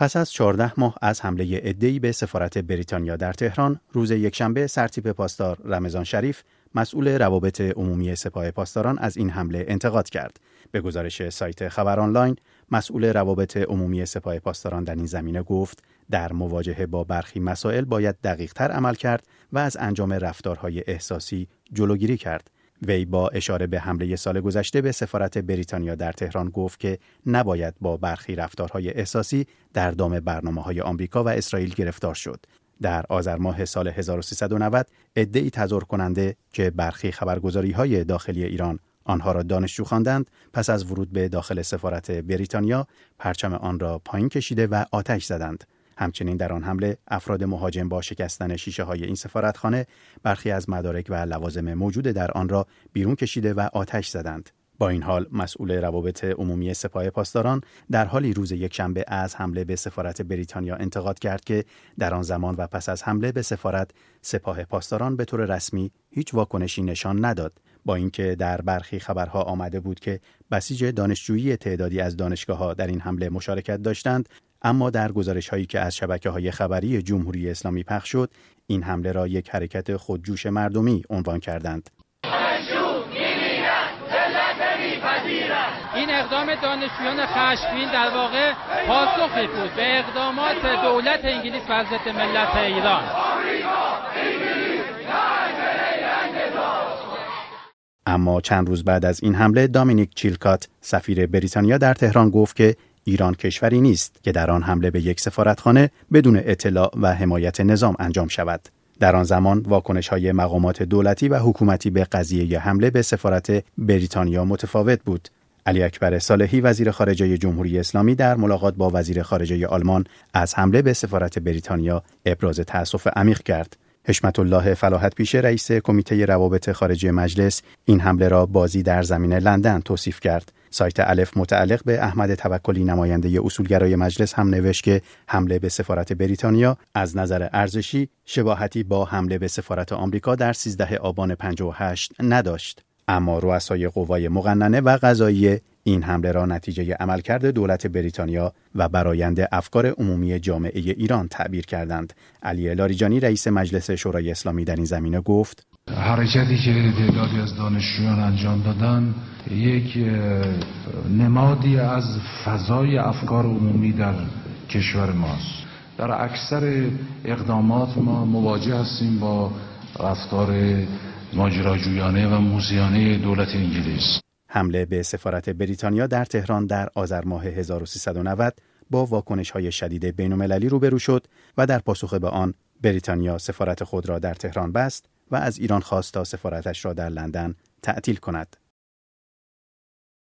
پس از 14 ماه از حمله عده‌ای به سفارت بریتانیا در تهران، روز یکشنبه سرتیپ پاسدار رمضان شریف مسئول روابط عمومی سپاه پاسداران از این حمله انتقاد کرد. به گزارش سایت خبر آنلاین، مسئول روابط عمومی سپاه پاسداران در این زمینه گفت در مواجهه با برخی مسائل باید دقیقتر عمل کرد و از انجام رفتارهای احساسی جلوگیری کرد وی با اشاره به حمله سال گذشته به سفارت بریتانیا در تهران گفت که نباید با برخی رفتارهای احساسی در دام برنامه های آمریکا و اسرائیل گرفتار شد. در آذر ماه سال 1390 عده‌ای تظاهر کننده که برخی خبرگزاری های داخلی ایران آنها را دانشجو خواندند پس از ورود به داخل سفارت بریتانیا پرچم آن را پایین کشیده و آتش زدند همچنین در آن حمله افراد مهاجم با شکستن شیشه های این سفارتخانه برخی از مدارک و لوازم موجود در آن را بیرون کشیده و آتش زدند. با این حال مسئول روابط عمومی سپاه پاسداران در حالی روز یکشنبه از حمله به سفارت بریتانیا انتقاد کرد که در آن زمان و پس از حمله به سفارت سپاه پاسداران به طور رسمی هیچ واکنشی نشان نداد با اینکه در برخی خبرها آمده بود که بسیج دانشجویی تعدادی از دانشگاه ها در این حمله مشارکت داشتند اما در گزارش هایی که از شبکه های خبری جمهوری اسلامی پخش شد این حمله را یک حرکت خودجوش مردمی عنوان کردند این اقدام دانشجویان خشمین در واقع پاسخی بود به اقدامات دولت انگلیس و ضد ملت ایران اما چند روز بعد از این حمله دامینیک چیلکات سفیر بریتانیا در تهران گفت که ایران کشوری نیست که در آن حمله به یک سفارتخانه بدون اطلاع و حمایت نظام انجام شود. در آن زمان واکنش های مقامات دولتی و حکومتی به قضیه حمله به سفارت بریتانیا متفاوت بود. علی اکبر صالحی وزیر خارجه جمهوری اسلامی در ملاقات با وزیر خارجه آلمان از حمله به سفارت بریتانیا ابراز تأسف عمیق کرد. حشمت الله فلاحت پیشه رئیس کمیته روابط خارجی مجلس این حمله را بازی در زمین لندن توصیف کرد. سایت الف متعلق به احمد توکلی نماینده اصولگرای مجلس هم نوشت که حمله به سفارت بریتانیا از نظر ارزشی شباهتی با حمله به سفارت آمریکا در 13 آبان 58 نداشت. اما رؤسای قوای مقننه و قضایی این حمله را نتیجه عملکرد دولت بریتانیا و برایند افکار عمومی جامعه ایران تعبیر کردند. علی لاریجانی رئیس مجلس شورای اسلامی در این زمینه گفت حرکتی که تعدادی از دانشجویان انجام دادن یک نمادی از فضای افکار عمومی در کشور ماست در اکثر اقدامات ما مواجه هستیم با رفتار ماجراجویانه و موزیانه دولت انگلیس حمله به سفارت بریتانیا در تهران در آذر ماه 1390 با واکنش های شدید المللی روبرو شد و در پاسخ به آن بریتانیا سفارت خود را در تهران بست و از ایران خواست تا سفارتش را در لندن تعطیل کند.